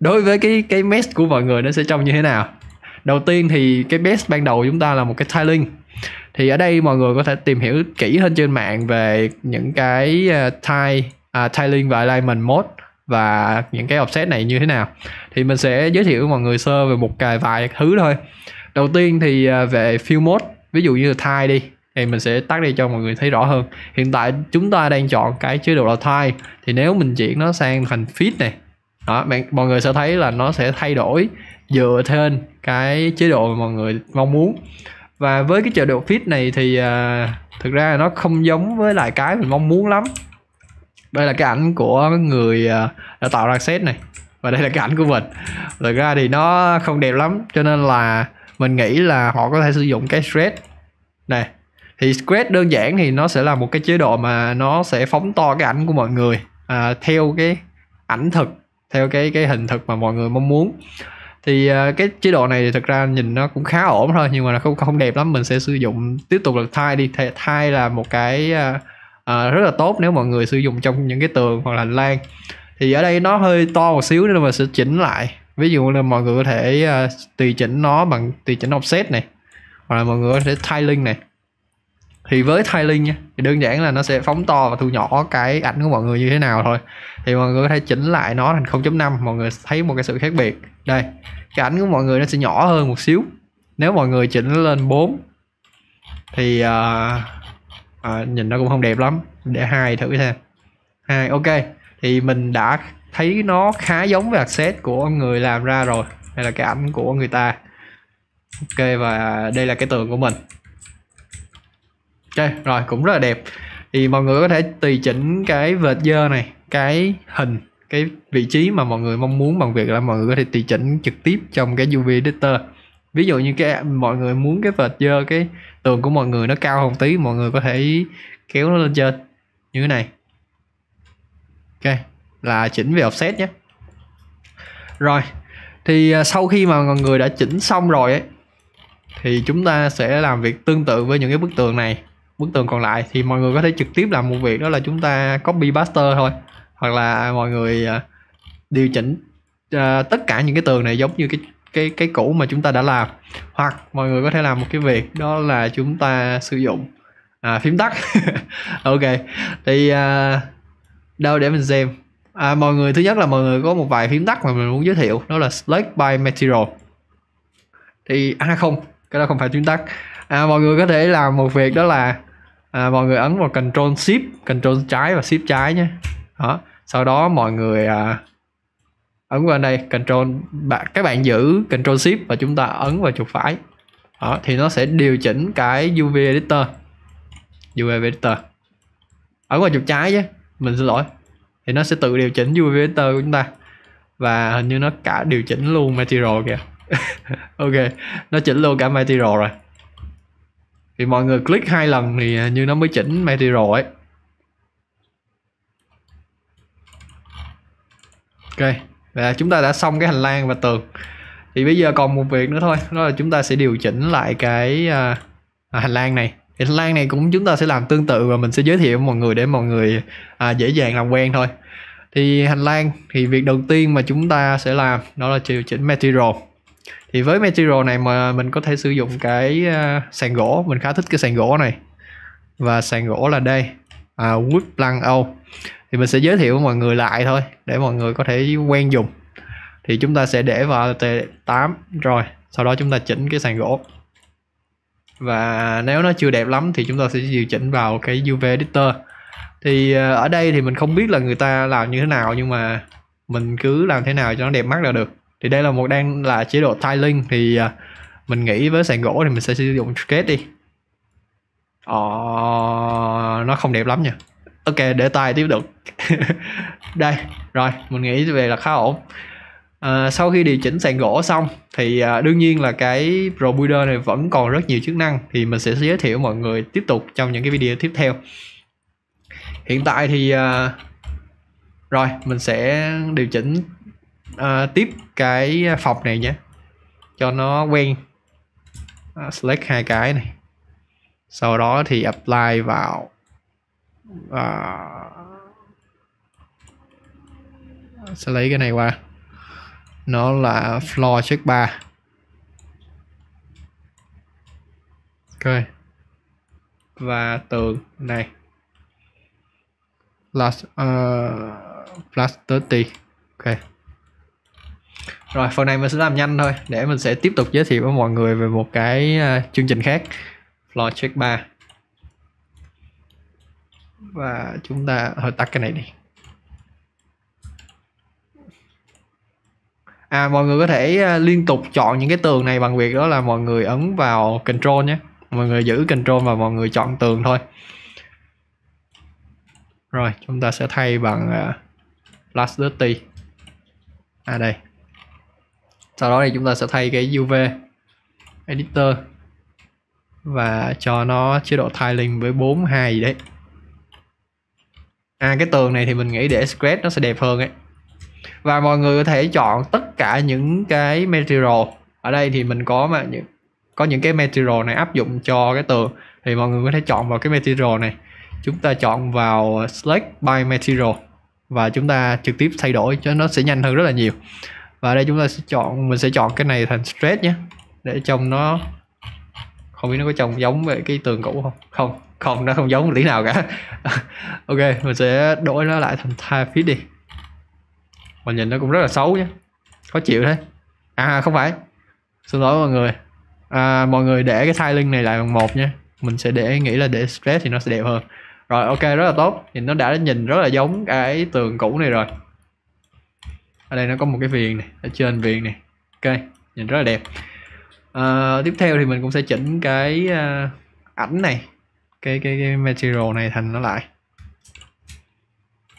đối với cái cái mess của mọi người nó sẽ trông như thế nào đầu tiên thì cái best ban đầu chúng ta là một cái tiling thì ở đây mọi người có thể tìm hiểu kỹ hơn trên mạng về những cái ờ, tile uh, à, tiling và alignment mode và những cái offset này như thế nào thì mình sẽ giới thiệu mọi người sơ về một cái vài thứ thôi đầu tiên thì ờ, về fill mode ví dụ như là tile đi thì mình sẽ tắt đi cho mọi người thấy rõ hơn hiện tại chúng ta đang chọn cái chế độ là tile thì nếu mình chuyển nó sang thành fit này đó bạn mọi người sẽ thấy là nó sẽ thay đổi dựa trên cái chế độ mà mọi người mong muốn và với cái chế độ fit này thì uh, thực ra nó không giống với lại cái mình mong muốn lắm đây là cái ảnh của người uh, đã tạo ra set này và đây là cái ảnh của mình thực ra thì nó không đẹp lắm cho nên là mình nghĩ là họ có thể sử dụng cái spread này thì spread đơn giản thì nó sẽ là một cái chế độ mà nó sẽ phóng to cái ảnh của mọi người à, theo cái ảnh thực theo cái cái hình thức mà mọi người mong muốn thì à, cái chế độ này thì thật ra nhìn nó cũng khá ổn thôi nhưng mà nó không không đẹp lắm mình sẽ sử dụng tiếp tục là thai đi thì thai là một cái uh, rất là tốt nếu mọi người sử dụng trong những cái tường hoặc là hành lang thì ở đây nó hơi to một xíu nên mình sẽ chỉnh lại ví dụ là mọi người có thể uh, tùy chỉnh nó bằng tùy chỉnh offset này hoặc là mọi người có thể tiling này thì với tiling nha thì đơn giản là nó sẽ phóng to và thu nhỏ cái ảnh của mọi người như thế nào thôi thì mọi người có thể chỉnh lại nó thành 0.5 mọi người thấy một cái sự khác biệt đây cái ảnh của mọi người nó sẽ nhỏ hơn một xíu nếu mọi người chỉnh lên 4 thì uh, uh, nhìn nó cũng không đẹp lắm để hai thử xem hai ok thì mình đã thấy nó khá giống với set của người làm ra rồi đây là cái ảnh của người ta ok và đây là cái tường của mình ok rồi cũng rất là đẹp thì mọi người có thể tùy chỉnh cái vệt dơ này cái hình cái vị trí mà mọi người mong muốn bằng việc là mọi người có thể tùy chỉnh trực tiếp trong cái UV editor ví dụ như cái mọi người muốn cái vệt dơ cái tường của mọi người nó cao hơn tí mọi người có thể kéo nó lên trên như thế này ok là chỉnh về offset nhé rồi thì à, sau khi mà mọi người đã chỉnh xong rồi ấy thì chúng ta sẽ làm việc tương tự với những cái bức tường này bức tường còn lại thì mọi người có thể trực tiếp làm một việc đó là chúng ta copy paste thôi hoặc là mọi người ờ, điều chỉnh uh, tất cả những cái tường này giống như cái cái cái cũ mà chúng ta đã làm hoặc mọi người có thể làm một cái việc đó là chúng ta sử dụng à, phím tắt ok thì à, đâu để mình xem à, mọi người thứ nhất là mọi người có một vài phím tắt mà mình muốn giới thiệu đó là select by material thì à không cái đó không phải phím tắt à, mọi người có thể làm một việc đó là à, mọi người ấn vào control shift control trái và shift trái nhé đó sau đó mọi người à, ấn vào đây control bạn các bạn giữ control shift và chúng ta ấn vào chuột phải đó, thì nó sẽ điều chỉnh cái UV editor UV editor ấn vào chuột trái chứ mình xin lỗi thì nó sẽ tự điều chỉnh UV editor của chúng ta và hình như nó cả điều chỉnh luôn material kìa ok nó chỉnh luôn cả material rồi thì mọi người click hai lần thì à, như nó mới chỉnh material ấy ok và chúng ta đã xong cái hành lang và tường thì bây giờ còn một việc nữa thôi đó là chúng ta sẽ điều chỉnh lại cái uh, hành lang này thì hành lang này cũng chúng ta sẽ làm tương tự và mình sẽ giới thiệu mọi người để mọi người à, dễ dàng làm quen thôi thì hành lang thì việc đầu tiên mà chúng ta sẽ làm đó là điều chỉnh material thì với material này mà mình có thể sử dụng cái ờ, sàn gỗ mình khá thích cái sàn gỗ này và sàn gỗ là đây à, wood plank âu thì mình sẽ giới thiệu mọi người lại thôi để mọi người có thể quen dùng thì chúng ta sẽ để vào T8 rồi sau đó chúng ta chỉnh cái sàn gỗ và nếu nó chưa đẹp lắm thì chúng ta sẽ điều chỉnh vào cái UV editor thì ờ, ở đây thì mình không biết là người ta làm như thế nào nhưng mà mình cứ làm thế nào cho nó đẹp mắt là được thì đây là một đang là chế độ tiling thì uh, mình nghĩ với sàn gỗ thì mình sẽ sử dụng sketch đi ờ, nó không đẹp lắm nha ok để tay tiếp tục đây rồi mình nghĩ về là khá ổn à, sau khi điều chỉnh sàn gỗ xong thì à, đương nhiên là cái Pro này vẫn còn rất nhiều chức năng thì mình sẽ giới thiệu mọi người tiếp tục trong những cái video tiếp theo hiện tại thì à, rồi mình sẽ điều chỉnh uh, tiếp cái ờ, phòng này nhé cho nó quen uh, select hai cái này sau đó thì apply vào uh, sẽ lấy cái này qua nó là floor check 3 ok và tường này plus uh, plus 30 ok rồi phần này mình sẽ làm nhanh thôi để mình sẽ tiếp tục giới thiệu với mọi người về một cái uh, chương trình khác floor check 3 và chúng ta hơi tắt cái này đi à mọi người có thể ờ, liên tục chọn những cái tường này bằng việc đó là mọi người ấn vào control nhé mọi người giữ control và mọi người chọn tường thôi rồi chúng ta sẽ thay bằng uh, plus dirty à đây sau đó thì chúng ta sẽ thay cái UV editor và cho nó chế độ tiling với 4 2 gì đấy à cái tường này thì mình nghĩ để spread nó sẽ đẹp hơn ấy và mọi người có thể chọn tất cả những cái material ở đây thì mình có mà những có những cái material này áp dụng cho cái tường thì mọi người có thể chọn vào cái material này chúng ta chọn vào select by material và chúng ta trực tiếp thay đổi cho nó sẽ nhanh hơn rất là nhiều và đây chúng ta sẽ chọn mình sẽ chọn cái này thành stress nhé để trông nó không biết nó có trông giống về cái tường cũ không không không nó không giống tí nào cả ok mình sẽ đổi nó lại thành type fit đi mình nhìn nó cũng rất là xấu nhé khó chịu thế à không phải xin lỗi mọi người à, mọi người để cái thai link này lại bằng một nha mình sẽ để nghĩ là để stress thì nó sẽ đẹp hơn rồi ok rất là tốt nhìn nó đã nhìn rất là giống cái tường cũ này rồi ở đây nó có một cái viền này ở trên viền này ok nhìn rất là đẹp à, tiếp theo thì mình cũng sẽ chỉnh cái uh, ảnh này cái, cái cái material này thành nó lại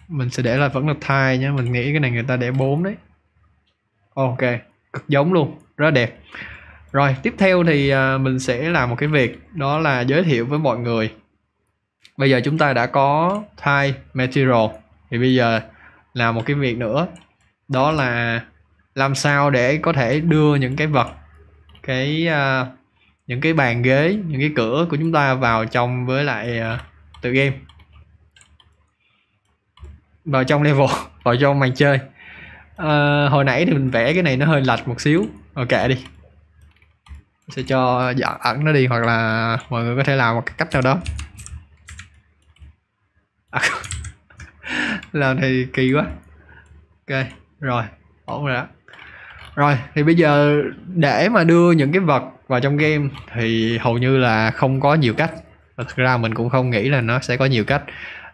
mình sẽ để là vẫn là thai nhé mình nghĩ cái này người ta để 4 đấy ok cực giống luôn rất là đẹp rồi tiếp theo thì uh, mình sẽ làm một cái việc đó là giới thiệu với mọi người bây giờ chúng ta đã có thai material thì bây giờ làm một cái việc nữa đó là làm sao để có thể đưa những cái vật cái uh, những cái bàn ghế những cái cửa của chúng ta vào trong với lại uh, ờ, tự game vào trong level vào trong màn chơi uh, hồi nãy thì mình vẽ cái này nó hơi lệch một xíu ok đi sẽ cho dạ, ẩn nó đi hoặc là mọi người có thể làm một cái cách nào đó à, làm thì kỳ quá ok rồi ổn rồi đó rồi thì bây giờ để mà đưa những cái vật vào trong game thì hầu như là không có nhiều cách và thực ra mình cũng không nghĩ là nó sẽ có nhiều cách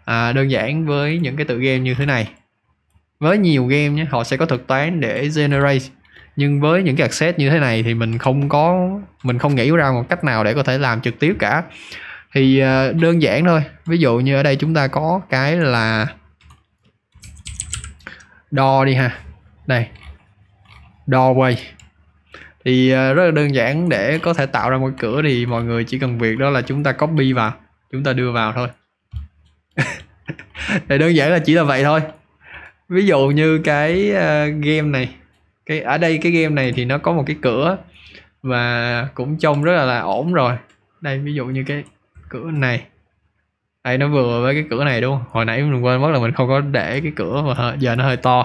à, đơn giản với những cái tự game như thế này với nhiều game nhé họ sẽ có thuật toán để generate nhưng với những cái access như thế này thì mình không có mình không nghĩ ra một cách nào để có thể làm trực tiếp cả thì à, đơn giản thôi ví dụ như ở đây chúng ta có cái là đo đi ha đây đo quay thì ờ, rất là đơn giản để có thể tạo ra một cửa thì mọi người chỉ cần việc đó là chúng ta copy vào chúng ta đưa vào thôi thì đơn giản là chỉ là vậy thôi ví dụ như cái ờ, game này cái ở đây cái game này thì nó có một cái cửa và cũng trông rất là, là ổn rồi đây ví dụ như cái cửa này ấy nó vừa với cái cửa này đúng không hồi nãy mình quên mất là mình không có để cái cửa mà giờ nó hơi to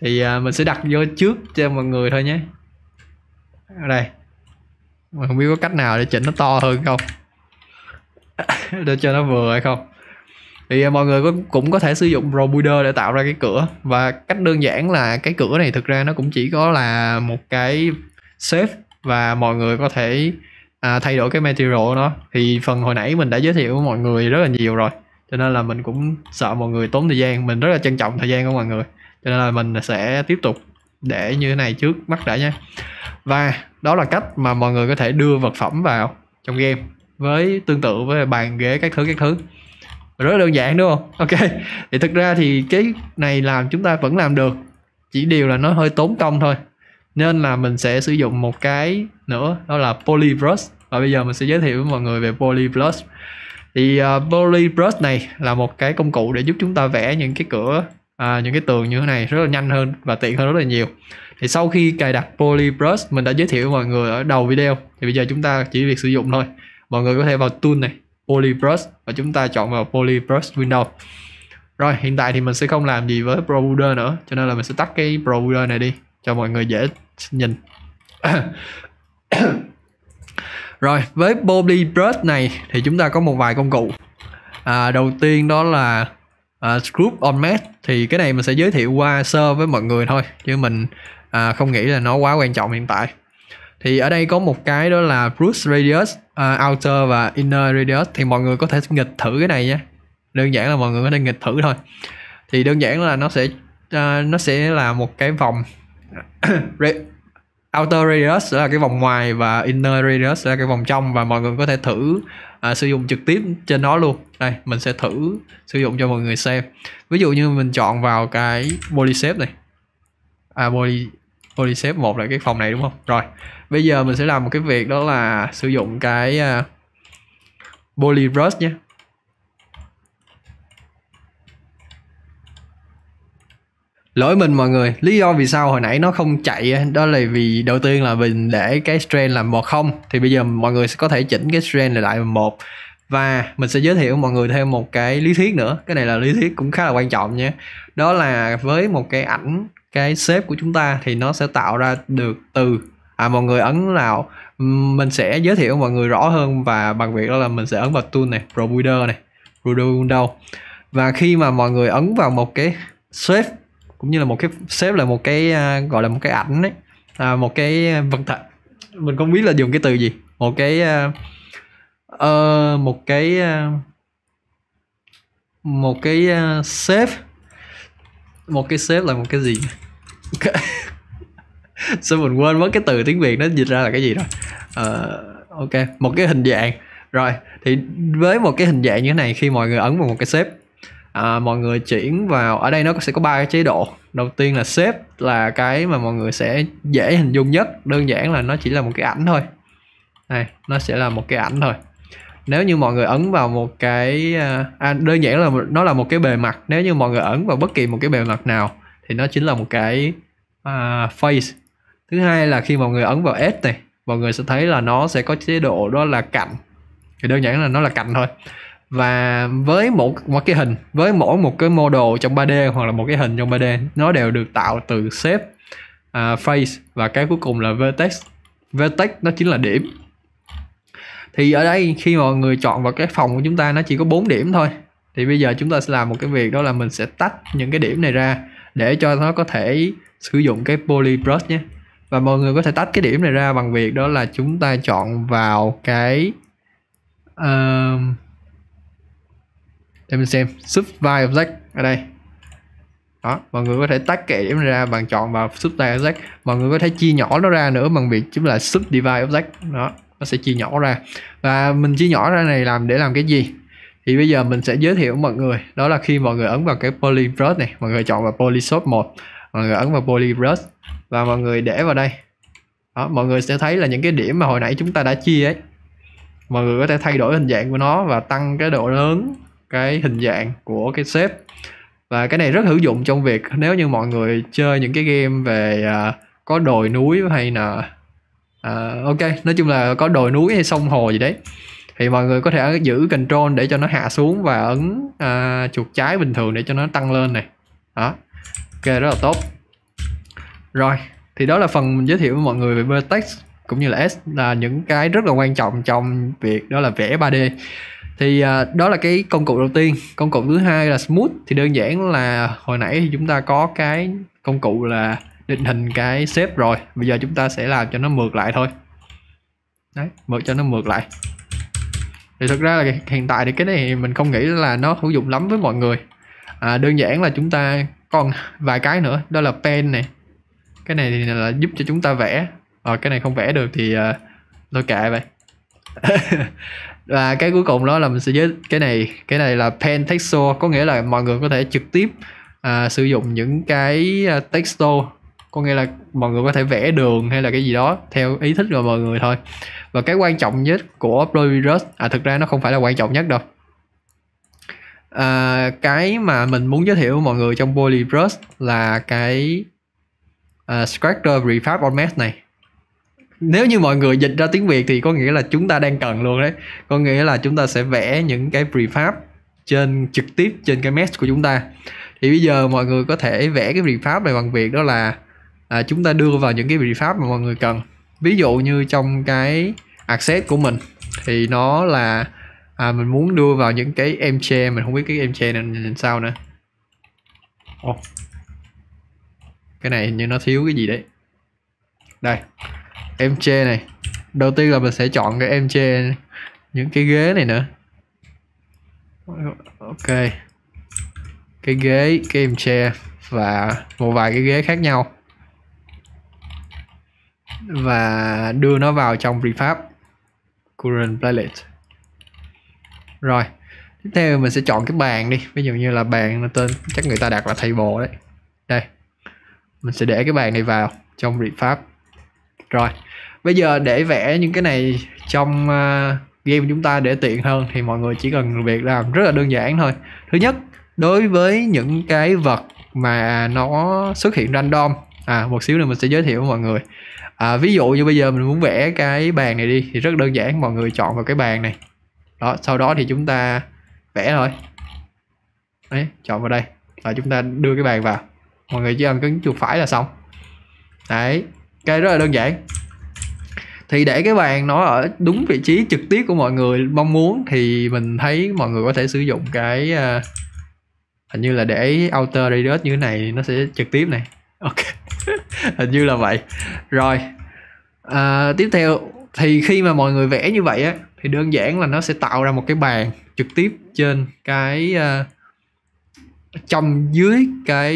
thì à, mình sẽ đặt vô trước cho mọi người thôi nhé đây mình không biết có cách nào để chỉnh nó to hơn không để cho nó vừa hay không thì à, mọi người cũng, cũng có thể sử dụng Robuder để tạo ra cái cửa và cách đơn giản là cái cửa này thực ra nó cũng chỉ có là một cái shape và mọi người có thể à, thay đổi cái material của nó thì phần hồi nãy mình đã giới thiệu với mọi người rất là nhiều rồi cho nên là mình cũng sợ mọi người tốn thời gian mình rất là trân trọng thời gian của mọi người cho nên là mình sẽ tiếp tục để như thế này trước mắt đã nha và đó là cách mà mọi người có thể đưa vật phẩm vào trong game với tương tự với bàn ghế các thứ các thứ rất đơn giản đúng không ok thì thực ra thì cái này làm chúng ta vẫn làm được chỉ điều là nó hơi tốn công thôi nên là mình sẽ sử dụng một cái nữa đó là PolyBrush và bây giờ mình sẽ giới thiệu với mọi người về PolyBrush. thì uh, à, Polybrus này là một cái công cụ để giúp chúng ta vẽ những cái cửa à, những cái tường như thế này rất là nhanh hơn và tiện hơn rất là nhiều thì sau khi cài đặt Polybrush mình đã giới thiệu với mọi người ở đầu video thì bây giờ chúng ta chỉ việc sử dụng thôi mọi người có thể vào tool này Polybrush và chúng ta chọn vào Polybrush window rồi hiện tại thì mình sẽ không làm gì với Pro nữa cho nên là mình sẽ tắt cái Pro này đi cho mọi người dễ nhìn rồi với Bobby Brush này thì chúng ta có một vài công cụ à, đầu tiên đó là uh, à, Group on Math thì cái này mình sẽ giới thiệu qua sơ với mọi người thôi chứ mình à, không nghĩ là nó quá quan trọng hiện tại thì ở đây có một cái đó là Bruce Radius uh, Outer và Inner Radius thì mọi người có thể nghịch thử cái này nhé đơn giản là mọi người có thể nghịch thử thôi thì đơn giản là nó sẽ uh, nó sẽ là một cái vòng outer radius là cái vòng ngoài và inner radius là cái vòng trong và mọi người có thể thử à, sử dụng trực tiếp trên nó luôn đây mình sẽ thử sử dụng cho mọi người xem ví dụ như mình chọn vào cái polyset này à poly polyset một là cái phòng này đúng không rồi bây giờ mình sẽ làm một cái việc đó là sử dụng cái uh, à, polyrus nhé lỗi mình mọi người lý do vì sao hồi nãy nó không chạy đó là vì đầu tiên là mình để cái strand là một không thì bây giờ mọi người sẽ có thể chỉnh cái strand lại một và mình sẽ giới thiệu mọi người thêm một cái lý thuyết nữa cái này là lý thuyết cũng khá là quan trọng nhé đó là với một cái ảnh cái shape của chúng ta thì nó sẽ tạo ra được từ à, mọi người ấn nào mình sẽ giới thiệu mọi người rõ hơn và bằng việc đó là mình sẽ ấn vào tool này pro builder này pro window và khi mà mọi người ấn vào một cái shape cũng như là một cái xếp là một cái uh, gọi là một cái ảnh ấy à, một cái à, vật thể mình không biết là dùng cái từ gì một cái uh, uh, một cái uh, một cái uh, xếp một cái xếp là một cái gì sao mình quên mất cái từ tiếng việt nó dịch ra là cái gì rồi uh, ok một cái hình dạng rồi thì với một cái hình dạng như thế này khi mọi người ấn vào một cái xếp à, mọi người chuyển vào ở đây nó sẽ có ba cái chế độ đầu tiên là xếp là cái mà mọi người sẽ dễ hình dung nhất đơn giản là nó chỉ là một cái ảnh thôi này nó sẽ là một cái ảnh thôi nếu như mọi người ấn vào một cái à, à đơn giản là nó là một cái bề mặt nếu như mọi người ấn vào bất kỳ một cái bề mặt nào thì nó chính là một cái à, face thứ hai là khi mọi người ấn vào S này mọi người sẽ thấy là nó sẽ có chế độ đó là cạnh thì đơn giản là nó là cạnh thôi và với một một cái hình với mỗi một cái model trong 3D hoặc là một cái hình trong 3D nó đều được tạo từ shape uh, à, face và cái cuối cùng là vertex vertex nó chính là điểm thì ở đây khi mọi người chọn vào cái phòng của chúng ta nó chỉ có 4 điểm thôi thì bây giờ chúng ta sẽ làm một cái việc đó là mình sẽ tách những cái điểm này ra để cho nó có thể sử dụng cái poly brush nhé và mọi người có thể tách cái điểm này ra bằng việc đó là chúng ta chọn vào cái uh, để mình xem subvie object ở đây đó mọi người có thể tách kệ điểm ra bằng chọn vào subdivide object mọi người có thể chia nhỏ nó ra nữa bằng việc chúng là subdivide object đó nó sẽ chia nhỏ ra và mình chia nhỏ ra này làm để làm cái gì thì bây giờ mình sẽ giới thiệu mọi người đó là khi mọi người ấn vào cái poly brush này mọi người chọn vào poly polyshop một mọi người ấn vào poly brush và mọi người để vào đây đó, mọi người sẽ thấy là những cái điểm mà hồi nãy chúng ta đã chia ấy mọi người có thể thay đổi hình dạng của nó và tăng cái độ lớn cái hình dạng của cái shape và cái này rất hữu dụng trong việc nếu như mọi người chơi những cái game về uh, có đồi núi hay là uh, ok nói chung là có đồi núi hay sông hồ gì đấy thì mọi người có thể giữ control để cho nó hạ xuống và ấn uh, chuột trái bình thường để cho nó tăng lên này đó ok rất là tốt rồi thì đó là phần mình giới thiệu với mọi người về vertex cũng như là s là những cái rất là quan trọng trong việc đó là vẽ 3d thì uh, đó là cái công cụ đầu tiên công cụ thứ hai là smooth thì đơn giản là hồi nãy thì chúng ta có cái công cụ là định hình cái shape rồi bây giờ chúng ta sẽ làm cho nó mượt lại thôi đấy mượt cho nó mượt lại thì thực ra là hiện tại thì cái này mình không nghĩ là nó hữu dụng lắm với mọi người à, đơn giản là chúng ta còn vài cái nữa đó là pen này cái này thì là giúp cho chúng ta vẽ rồi ờ, cái này không vẽ được thì uh, à, tôi kệ vậy và cái cuối cùng đó là mình sẽ giới cái này cái này là pen texture có nghĩa là mọi người có thể trực tiếp à, sử dụng những cái à, texture có nghĩa là mọi người có thể vẽ đường hay là cái gì đó theo ý thích của mọi người thôi và cái quan trọng nhất của Plurivirus à thực ra nó không phải là quan trọng nhất đâu à, cái mà mình muốn giới thiệu mọi người trong Polyverse là cái uh, Structure Refab on Mesh này nếu như mọi người dịch ra tiếng việt thì có nghĩa là chúng ta đang cần luôn đấy có nghĩa là chúng ta sẽ vẽ những cái prefab trên trực tiếp trên cái mesh của chúng ta thì bây giờ mọi người có thể vẽ cái prefab này bằng việc đó là à, chúng ta đưa vào những cái prefab mà mọi người cần ví dụ như trong cái access của mình thì nó là à, mình muốn đưa vào những cái em che mình không biết cái em che này làm sao nữa oh. cái này hình như nó thiếu cái gì đấy đây em chê này đầu tiên là mình sẽ chọn cái em chê những cái ghế này nữa ok cái ghế cái em chê và một vài cái ghế khác nhau và đưa nó vào trong prefab current plate rồi tiếp theo mình sẽ chọn cái bàn đi ví dụ như là bàn tên chắc người ta đặt là thầy table đấy đây mình sẽ để cái bàn này vào trong prefab rồi bây giờ để vẽ những cái này trong uh, game chúng ta để tiện hơn thì mọi người chỉ cần việc làm rất là đơn giản thôi thứ nhất đối với những cái vật mà nó xuất hiện random à một xíu nữa mình sẽ giới thiệu với mọi người à, ví dụ như bây giờ mình muốn vẽ cái bàn này đi thì rất đơn giản mọi người chọn vào cái bàn này đó sau đó thì chúng ta vẽ thôi đấy chọn vào đây là chúng ta đưa cái bàn vào mọi người chỉ cần nhấn chuột phải là xong đấy cái rất là đơn giản thì để cái bàn nó ở đúng vị trí trực tiếp của mọi người mong muốn thì mình thấy mọi người có thể sử dụng cái uh, hình như là để outer radius như thế này nó sẽ trực tiếp này ok hình như là vậy rồi uh, tiếp theo thì khi mà mọi người vẽ như vậy á thì đơn giản là nó sẽ tạo ra một cái bàn trực tiếp trên cái uh, trong dưới cái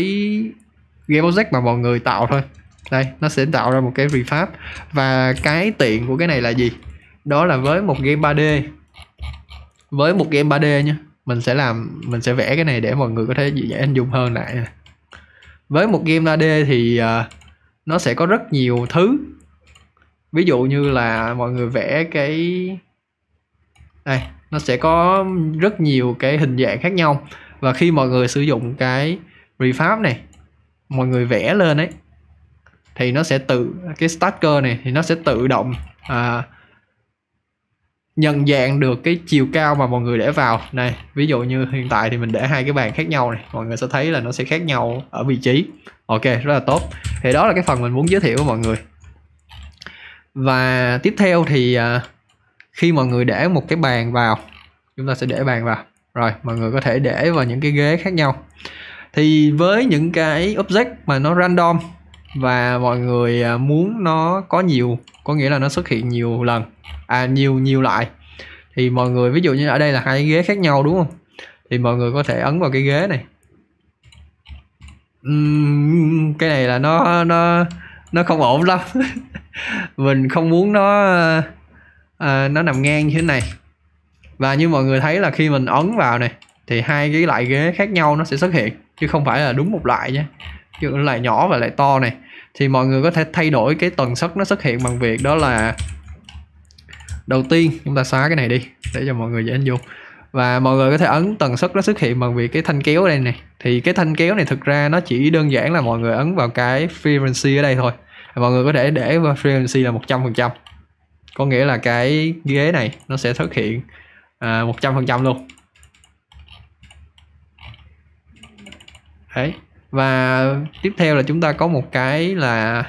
game object mà mọi người tạo thôi đây nó sẽ tạo ra một cái refab và cái tiện của cái này là gì đó là với một game 3D với một game 3D nhé mình sẽ làm mình sẽ vẽ cái này để mọi người có thể dễ anh dùng hơn lại với một game 3D thì uh, nó sẽ có rất nhiều thứ ví dụ như là mọi người vẽ cái đây nó sẽ có rất nhiều cái hình dạng khác nhau và khi mọi người sử dụng cái refab này mọi người vẽ lên ấy thì nó sẽ tự cái stacker này thì nó sẽ tự động à, nhận dạng được cái chiều cao mà mọi người để vào này ví dụ như hiện tại thì mình để hai cái bàn khác nhau này mọi người sẽ thấy là nó sẽ khác nhau ở vị trí ok rất là tốt thì đó là cái phần mình muốn giới thiệu với mọi người và tiếp theo thì à, khi mọi người để một cái bàn vào chúng ta sẽ để bàn vào rồi mọi người có thể để vào những cái ghế khác nhau thì với những cái object mà nó random và mọi người à, muốn nó có nhiều có nghĩa là nó xuất hiện nhiều lần à nhiều nhiều loại thì mọi người ví dụ như ở đây là hai ghế khác nhau đúng không thì mọi người có thể ấn vào cái ghế này uhm, cái này là nó nó nó không ổn lắm mình không muốn nó à, nó nằm ngang như thế này và như mọi người thấy là khi mình ấn vào này thì hai cái loại ghế khác nhau nó sẽ xuất hiện chứ không phải là đúng một loại nhé chứ lại nhỏ và lại to này thì mọi người có thể thay đổi cái tần suất nó xuất hiện bằng việc đó là đầu tiên chúng ta xóa cái này đi để cho mọi người dễ anh dùng và mọi người có thể ấn tần suất nó xuất hiện bằng việc cái thanh kéo ở đây này thì cái thanh kéo này thực ra nó chỉ đơn giản là mọi người ấn vào cái frequency ở đây thôi mọi người có thể để vào frequency là 100% có nghĩa là cái ghế này nó sẽ thực hiện à, 100% luôn đấy và tiếp theo là chúng ta có một cái là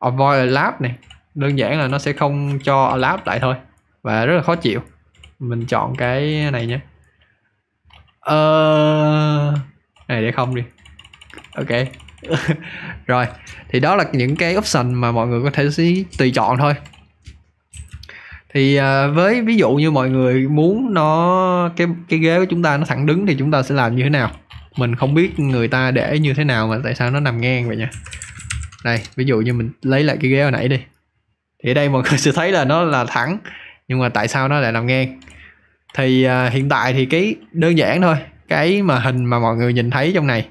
avoid lab này đơn giản là nó sẽ không cho lab lại thôi và rất là khó chịu mình chọn cái này nhé ờ uh, này để không đi ok rồi thì đó là những cái option mà mọi người có thể tùy chọn thôi thì ờ, với ví dụ như mọi người muốn nó cái cái ghế của chúng ta nó thẳng đứng thì chúng ta sẽ làm như thế nào mình không biết người ta để như thế nào mà tại sao nó nằm ngang vậy nha đây ví dụ như mình lấy lại cái ghế hồi nãy đi thì ở đây mọi người sẽ thấy là nó là thẳng nhưng mà tại sao nó lại nằm ngang thì uh, hiện tại thì cái đơn giản thôi cái mà hình mà mọi người nhìn thấy trong này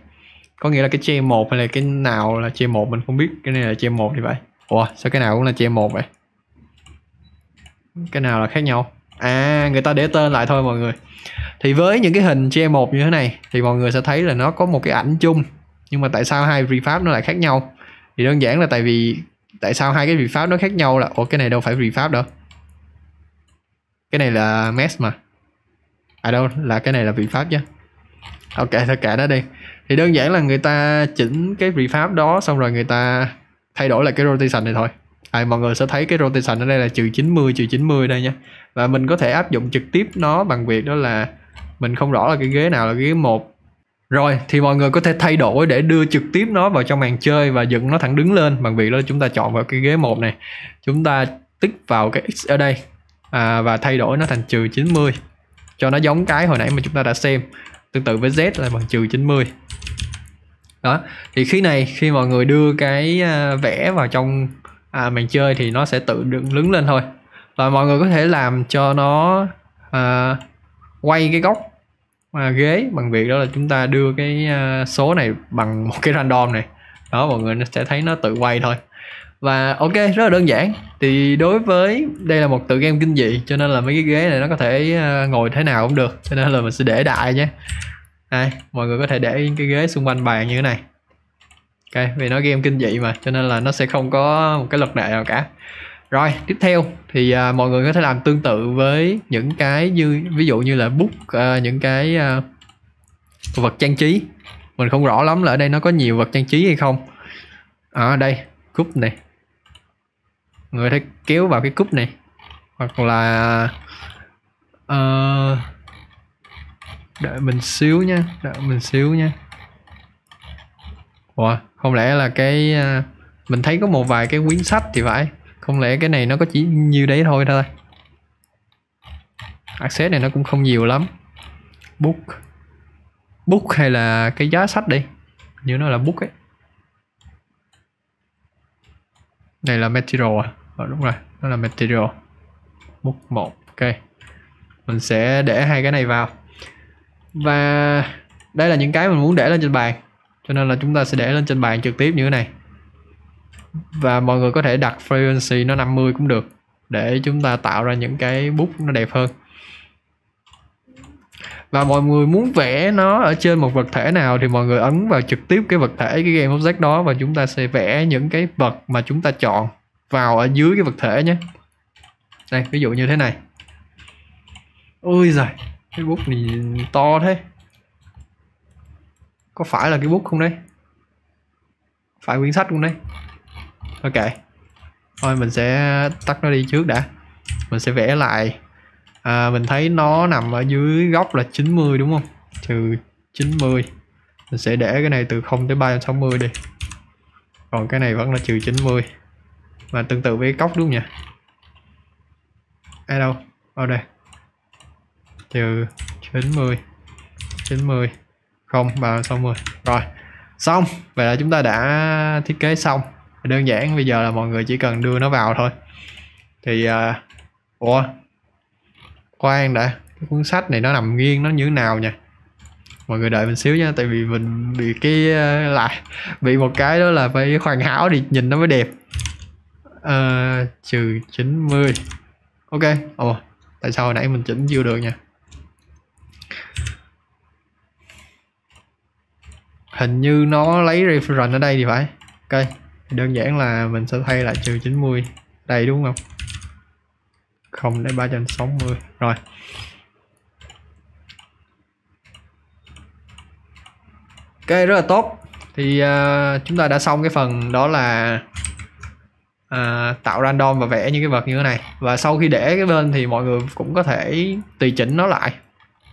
có nghĩa là cái che một hay là cái nào là che một mình không biết cái này là che một thì vậy ủa sao cái nào cũng là che một vậy cái nào là khác nhau à người ta để tên lại thôi mọi người thì với những cái hình che một như thế này thì mọi người sẽ thấy là nó có một cái ảnh chung nhưng mà tại sao hai refab nó lại khác nhau thì đơn giản là tại vì tại sao hai cái refab nó khác nhau là ủa cái này đâu phải refab đâu cái này là mess mà à đâu là cái này là refab chứ ok thôi cả đó đi thì đơn giản là người ta chỉnh cái refab đó xong rồi người ta thay đổi lại cái rotation này thôi à, mọi người sẽ thấy cái rotation ở đây là trừ 90 trừ 90 đây nha và mình có thể áp dụng trực tiếp nó bằng việc đó là mình không rõ là cái ghế nào là ghế một rồi thì mọi người có thể thay đổi để đưa trực tiếp nó vào trong màn chơi và dựng nó thẳng đứng lên bằng việc đó chúng ta chọn vào cái ghế một này chúng ta tích vào cái x ở đây à, và thay đổi nó thành trừ 90 cho nó giống cái hồi nãy mà chúng ta đã xem tương tự với z là bằng trừ 90 đó thì khi này khi mọi người đưa cái à, vẽ vào trong à, màn chơi thì nó sẽ tự đứng đứng lên thôi và mọi người có thể làm cho nó à, quay cái góc à, ghế bằng việc đó là chúng ta đưa cái à, số này bằng một cái random này đó mọi người sẽ thấy nó tự quay thôi và ok rất là đơn giản thì đối với đây là một tự game kinh dị cho nên là mấy cái ghế này nó có thể à, ngồi thế nào cũng được cho nên là mình sẽ để đại nhé đây, mọi người có thể để cái ghế xung quanh bàn như thế này ok vì nó game kinh dị mà cho nên là nó sẽ không có một cái luật lệ nào cả rồi tiếp theo thì à, mọi người có thể làm tương tự với những cái như ví dụ như là bút à, những cái à, vật trang trí mình không rõ lắm là ở đây nó có nhiều vật trang trí hay không ở à, đây cúp này người thấy kéo vào cái cúp này hoặc là uh, đợi mình xíu nha đợi mình xíu nha Ủa, không lẽ là cái à, mình thấy có một vài cái quyển sách thì phải. Không lẽ cái này nó có chỉ nhiêu đấy thôi thôi. Access này nó cũng không nhiều lắm. Book. Book hay là cái giá sách đi. Như nó là book ấy. Này là material à? Ờ đúng rồi, nó là material. Book 1. Ok. Mình sẽ để hai cái này vào. Và đây là những cái mình muốn để lên trên bàn cho nên là chúng ta sẽ để lên trên bàn trực tiếp như thế này và mọi người có thể đặt frequency nó 50 cũng được để chúng ta tạo ra những cái bút nó đẹp hơn và mọi người muốn vẽ nó ở trên một vật thể nào thì mọi người ấn vào trực tiếp cái vật thể cái game object đó và chúng ta sẽ vẽ những cái vật mà chúng ta chọn vào ở dưới cái vật thể nhé đây ví dụ như thế này ôi giời cái bút này to thế có phải là cái bút không đấy phải quyển sách luôn đấy ok thôi mình sẽ tắt nó đi trước đã mình sẽ vẽ lại à, mình thấy nó nằm ở dưới góc là 90 đúng không trừ 90 mình sẽ để cái này từ 0 tới 360 đi còn cái này vẫn là trừ 90 và tương tự với góc đúng không nhỉ ai đâu ở đây trừ 90 90 không và xong rồi rồi xong vậy là chúng ta đã thiết kế xong đơn giản bây giờ là mọi người chỉ cần đưa nó vào thôi thì uh, ủa khoan đã cái cuốn sách này nó nằm nghiêng nó như thế nào nha mọi người đợi mình xíu nha tại vì mình bị cái uh, lại bị một cái đó là phải hoàn hảo thì nhìn nó mới đẹp ờ, trừ uh, 90 ok ồ tại sao hồi nãy mình chỉnh chưa được nha hình như nó lấy reference ở đây thì phải ok đơn giản là mình sẽ thay lại trừ 90 đây đúng không không đến 360 rồi ok rất là tốt thì uh, chúng ta đã xong cái phần đó là uh, tạo random và vẽ những cái vật như thế này và sau khi để cái bên thì mọi người cũng có thể tùy chỉnh nó lại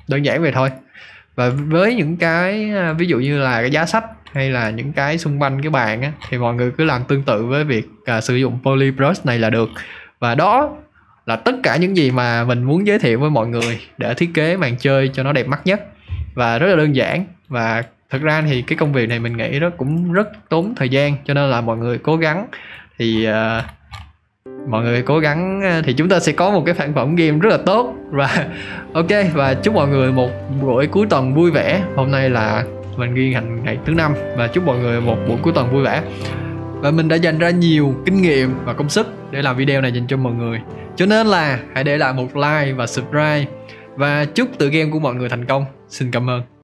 đơn giản vậy thôi và với những cái à, ví dụ như là cái giá sách hay là những cái xung quanh cái bàn á, thì mọi người cứ làm tương tự với việc à, sử dụng polybrush này là được và đó là tất cả những gì mà mình muốn giới thiệu với mọi người để thiết kế màn chơi cho nó đẹp mắt nhất và rất là đơn giản và thực ra thì cái công việc này mình nghĩ nó cũng rất tốn thời gian cho nên là mọi người cố gắng thì uh, mọi người cố gắng ờ, thì chúng ta sẽ có một cái sản phẩm game rất là tốt và ok và chúc mọi người một buổi cuối tuần vui vẻ hôm nay là mình ghi hành ngày thứ năm và chúc mọi người một buổi cuối tuần vui vẻ và mình đã dành ra nhiều kinh nghiệm và công sức để làm video này dành cho mọi người cho nên là hãy để lại một like và subscribe và chúc tự game của mọi người thành công xin cảm ơn